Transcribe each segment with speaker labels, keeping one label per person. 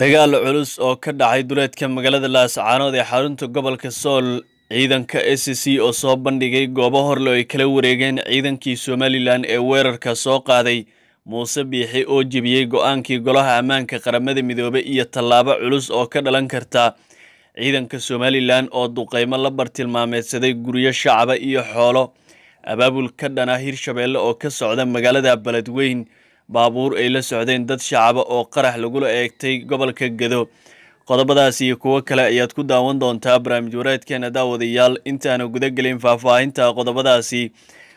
Speaker 1: dagaal culus oo ka dhacay duleedka magaalada laascaanood ee xarunta gobolka sool ciidanka s c oo soo bandhigay goobo horle oo ay kala wareegeen ciidankii somalilan ee weerarka soo qaaday muuse biixi oo jebiyey go-aankii golaha ammaanka qaramada midoobe iyo tallaabo culus oo ka dhalan karta ciidanka somalilan oo duqeymo la bartilmaameedsaday guryo shacaba iyo xoolo abaabul ka dhana hirshabeelle oo ka socda magaalada beledweyn baabuur ay la socdeen dad shacaba oo qarax lagula eegtay gobolka gedo qodobadaas iyo kuwo kale ayaad ku daawan doontaa barnaamij wareedkeena daawadayaal intaana gudagelin faahfaahinta qodobadaasi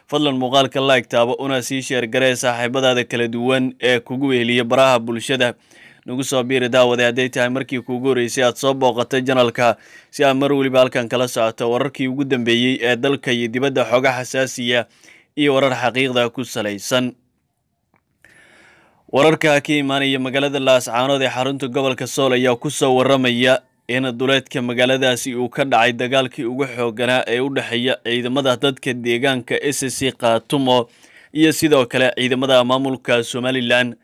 Speaker 1: fadlan muuqaalka laeg una sii sheergaree saaxiibadaada kala duwan ee kugu weheliya baraha bulshada nagu soo biiri daawade hadday tahay markii kuugu horeysay aad soo booqatay janalka si aad mar weliba halkan kala socoto wararkii ugu dambeeyey ee dalka iyo dibadda xoga xasaasiya iyo warar xaqiiqda ku salaysan wararka ka imaanaya magaalada laascaanood ee xarunta gobolka sool ayaa ku soo waramaya in duleedka magaaladaasi uu ka dhacay dagaalkii ugu xooganaa ee u dhexeeya ciidamada dadka deegaanka s c khaatumo iyo sidoo kale ciidamada maamulka somalilan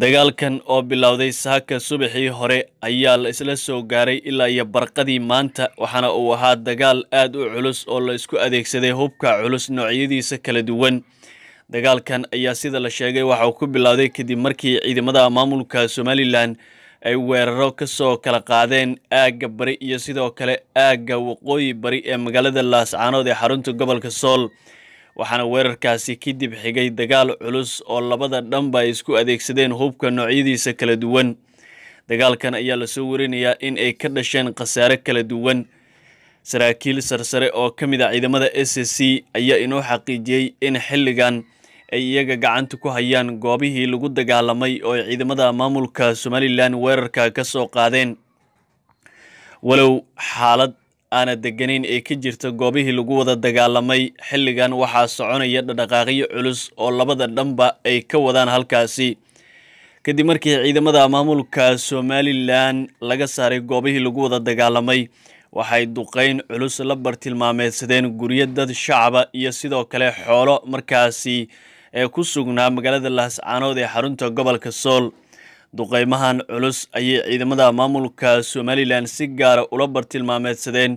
Speaker 1: dagaalkan oo bilowday saaka subaxii hore ayaa laisla soo gaaray ilaa iyo barqadii maanta waxaana uu ahaa dagaal aad u culus oo la isku adeegsaday hubka culus noocyadiisa kala duwan dagaalkan ayaa sida la sheegay waxa uu ku bilowday kadib markii ciidamada maamulka somalilan ay weeraro kasoo kala qaadeen aagga bari iyo sidoo kale aagga waqooyi bari ee magaalada laascaanood ee xarunta gobolka sool waxaana weerarkaasi kadib xigay dagaal culus oo labada dhanba ay isku adeegsadeen hubka noocyadiisa kala duwan dagaalkan ayaa lasoo warinayaa in ay ka dhasheen khasaare kala duwan saraakiil sarsare oo ka mid a ah ciidamada s c ayaa inoo xaqiijiyey in xilligan ay iyaga gacanta ku hayaan goobihii lagu dagaalamay oo ay ciidamada maamulka somalilan weerarka ka soo qaadeen walow xaalad aana deganayn ee ka jirta goobihii lagu wada dagaalamay xilligan waxaa soconaya dhadhaqaaqyo culus oo labada dhanba ay ka wadaan halkaasi kadib markii ciidamada maamulka somalilan laga saaray goobihii lagu wada dagaalamay waxay duqayn culus la bartilmaameedsadeen guryo dad shacaba iyo sidoo kale xoolo markaasi ee ku sugnaa magaalada lahascaanood ee xarunta gobolka sool duqeymahan culus ayay ciidamada maamulka somalilan si gaara ah ula bartilmaameedsadeen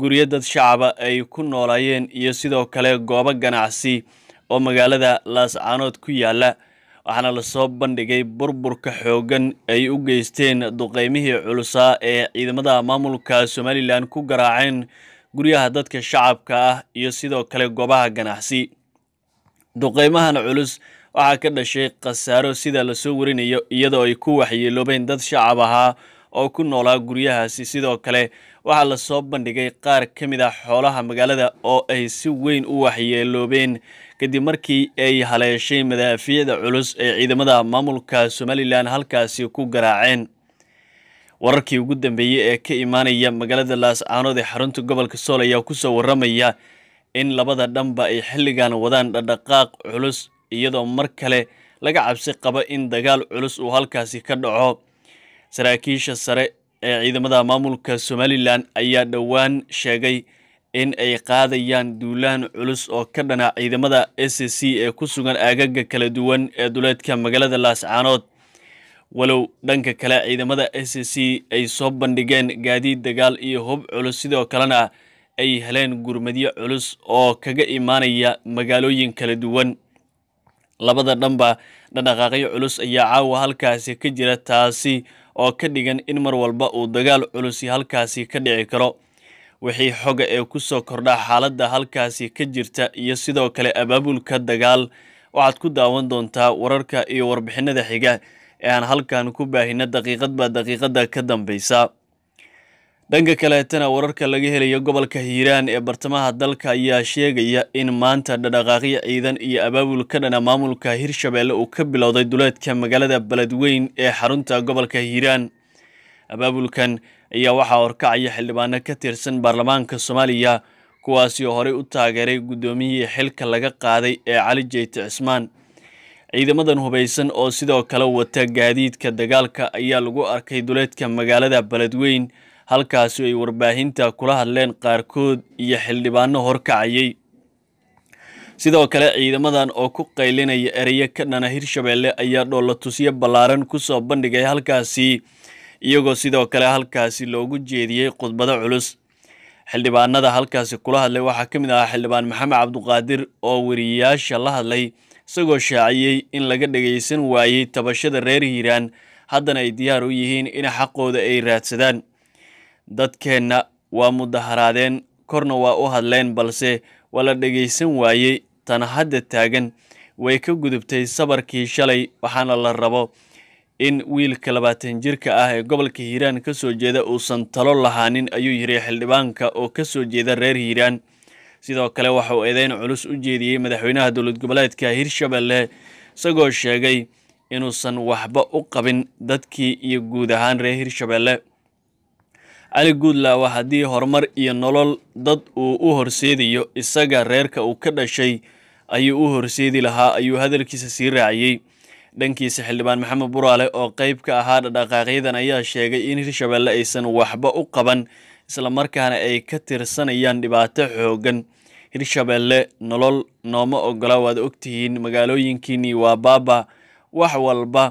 Speaker 1: guryo dad shacaba ay ku noolaayeen iyo sidoo kale goobo ganacsi oo magaalada laascaanood ku yaala waxaana lasoo bandhigay burburka xooggan ay u geysteen duqeymihii culusaa ee ciidamada maamulka somalilan ku garaaceen guryaha dadka shacabka ah iyo sidoo kale goobaha ganacsi duqeymahan culus waxaa ka dhashay khasaaro sida lasoo warinayo iyadoo ay ku waxyeeloobeen dad shacab ahaa oo ku noolaa guryahaasi sidoo kale waxaa lasoo bandhigay qaar ka mid ah xoolaha magaalada oo ay si weyn u waxyeeloobeen kadib markii ay haleeshay madaafiicda culus ee ciidamada maamulka somalilan halkaasi ku garaaceen wararkii ugu dambeeyey ee ka imaanaya magaalada laascaanood ee xarunta gobolka sool ayaa kusoo waramaya in labada dhanba ay xilligan wadaan dhaqdhaqaaq culus iyadoo mar kale laga cabsi qaba in dagaal culus uu halkaasi ka dhaco saraakiisha sare ee ciidamada maamulka somalilan ayaa dhowaan sheegay in ay qaadayaan duulaan culus oo ka dhana ciidamada s c ee ku sugan aagaga kala duwan ee duleedka magaalada laascaanood walow dhanka kale ciidamada s c ay soo bandhigeen gaadiid dagaal iyo hub culus sidoo kalena ay heleen gurmadyo culus oo kaga imaanaya magaalooyin kala duwan labada dhanba dhadhaqaaqyo culus ayaa caawa halkaasi ka jira taasi oo ka dhigan in mar walba uu dagaal culusi halkaasi ka dhici karo wixii xoga ee kusoo kordha xaaladda halkaasi ka jirta iyo sidoo kale abaabulka dagaal waxaad ku daawan doontaa wararka iyo warbixinada xiga ee aan halkan ku baahina daqiiqadba daqiiqadda ka dambaysa dhanka kaleetana wararka laga helayo gobolka hiiraan ee bartamaha dalka ayaa sheegaya in maanta dhadhaqaaqyo ciidan iyo abaabul ka dhana maamulka hirshabeelle uu ka bilowday duleedka magaalada beledweyn ee xarunta gobolka hiiraan abaabulkan ayaa waxaa horkacaya xildhibaano ka tirsan baarlamaanka soomaaliya kuwaasi oo horey u taageeray guddoomiyihii xilka laga qaaday ee cali jeyte cismaan ciidamadan hubaysan oo sidoo kale wata gaadiidka dagaalka ayaa lagu arkay duleedka magaalada beledweyn halkaasi ay warbaahinta kula hadleen qaarkood iyo xildhibaano horkacayay sidoo kale ciidamadan oo ku qaylinaya ereyo ka dhana hirshabeelle ayaa dhoolatusyo ballaaran ku soo bandhigay halkaasi iyagoo sidoo kale halkaasi loogu jeediyey khudbado culus xildhibaanada halkaasi kula hadlay waxaa ka mid ahaa xildhibaan maxamed cabduqaadir oo weriyayaasha la hadlay isagoo shaaciyey in laga dhagaysan waayey tabashada reer hiiraan haddana ay diyaar u yihiin in xaqooda ay raadsadaan dadkeenna waa mudaharaadeen korna waa u hadleen balse waa la dhegaysan waayey tana hadda taagan way ka gudubtay sabarkii shalay waxaana la rabo in wiilka labaatan jirka ah ee gobolka hiiraan ka soo jeeda uusan talo lahaanin ayuu yiri xildhibaanka oo ka soo jeeda reer hiiraan sidoo kale waxa uu eedeyn culus u jeediyey madaxweynaha dowlad goboleedka hirshabeelle isagoo sheegay inuusan waxba u qabin dadkii iyo guud ahaan reer hirshabeelle cali guudlaawa haddii horumar iyo nolol dad uu u horseedayo isaga reerka uu ka dhashay ayuu u horseedi lahaa ayuu hadalkiisa sii raaciyey dhankiisa xildhibaan maxamed buraale oo qeyb ka ahaa dhadhaqaaqyadan ayaa sheegay in hirshabeelle aysan waxba u qaban islamarkaana ay ka tirsanayaan dhibaato xooggan hirshabeelle nolol nooma ogola waad ogtihiin magaalooyinkiinii waa baaba wax walba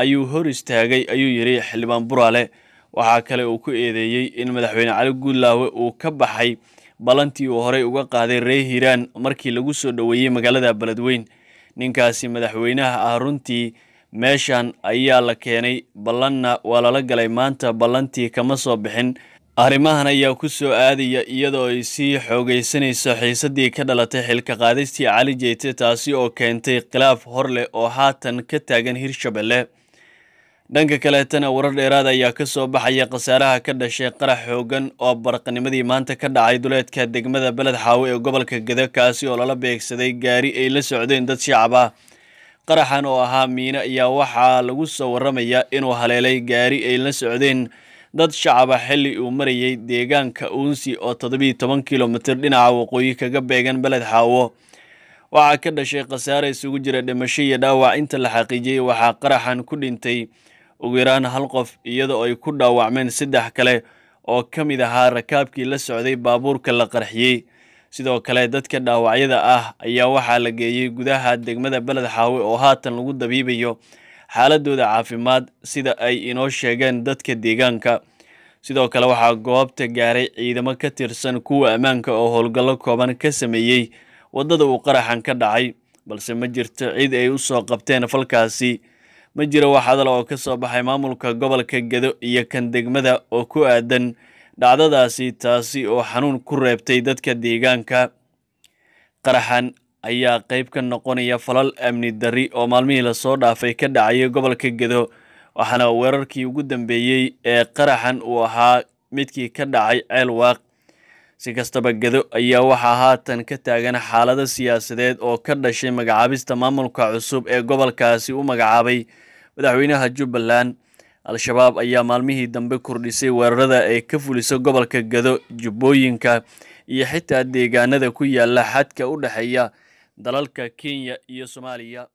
Speaker 1: ayuu hor istaagay ayuu yidhi xildhibaan buraale waxaa kale uu ku eedeeyey in madaxweyne cali guudlaawe uu ka baxay ballantii uu horey uga qaaday reer hiiraan markii lagu soo dhoweeyey magaalada beledweyn ninkaasi madaxweynaha ah runtii meeshan ayaa la keenay ballanna waa lala galay maanta ballantii kama soo bixin arrimahan ayaa ku soo aadaya iyadoo ay sii xoogaysanayso xiisaddii ka dhalatay xilka qaadistii cali jeyte taasi oo keentay khilaaf hor leh oo haatan ka taagan hirshabelle dhanka kaleetana warar dheeraada ayaa ka soo baxaya khasaaraha ka dhashay qarax xoogan oo baraqnimadii maanta ka dhacay duleedka degmada beled xaawo ee gobolka gedo kaasi oo lala beegsaday gaari ay la socdeen dad shacab qaraxan oo ahaa miine ayaa waxaa lagu soo waramayaa inuu haleelay gaari ay la socdeen dad shacaba xilli uu marayay deegaanka uunsi oo toddobiiyo toban kilomitir dhinaca waqooyi kaga beegan beled xaawo waxaa ka dhashay khasaare isugu jira dhimasho iyo dhaawac inta la xaqiijiyey waxaa qaraxan ku dhintay ugu yaraan hal qof iyadoo ay ku dhaawacmeen saddex kale oo ka mid ahaa rakaabkii la socday baabuurka la qarxiyey sidoo kale dadka dhaawacyada ah ayaa waxaa la geeyey gudaha degmada beled xaawe oo haatan lagu dabiibayo xaaladooda caafimaad sida ay inoo sheegeen dadka deegaanka sidoo kale waxaa goobta gaaray ciidamo ka tirsan kuwa ammaanka oo howlgallo kooban ka sameeyey waddada uu qaraxan ka dhacay balse ma jirto cid ay u soo qabteen falkaasi ma jiro wax hadal oo ka soo baxay maamulka gobolka gedo iyo kan degmada oo ku aadan dhacdadaasi taasi oo xanuun ku reebtay dadka deegaanka qaraxan ayaa qayb ka noqonaya falal amni dari oo maalmihii lasoo dhaafay ka dhacayay gobolka gedo waxaana weerarkii ugu dambeeyey ee qaraxan uu ahaa midkii ka dhacay ceel waaq si kastaba gedo ayaa waxaa haatan ka taagan xaalado siyaasadeed oo ka dhashay magacaabista maamulka cusub ee gobolkaasi u magacaabay madaxweynaha jubbaland al-shabaab ayaa maalmihii dambe kordhisay weerarada ay ka fuliso gobolka gedo jubbooyinka iyo xitaa deegaanada ku yaalla xadka u dhexeeya dalalka kenya iyo soomaaliya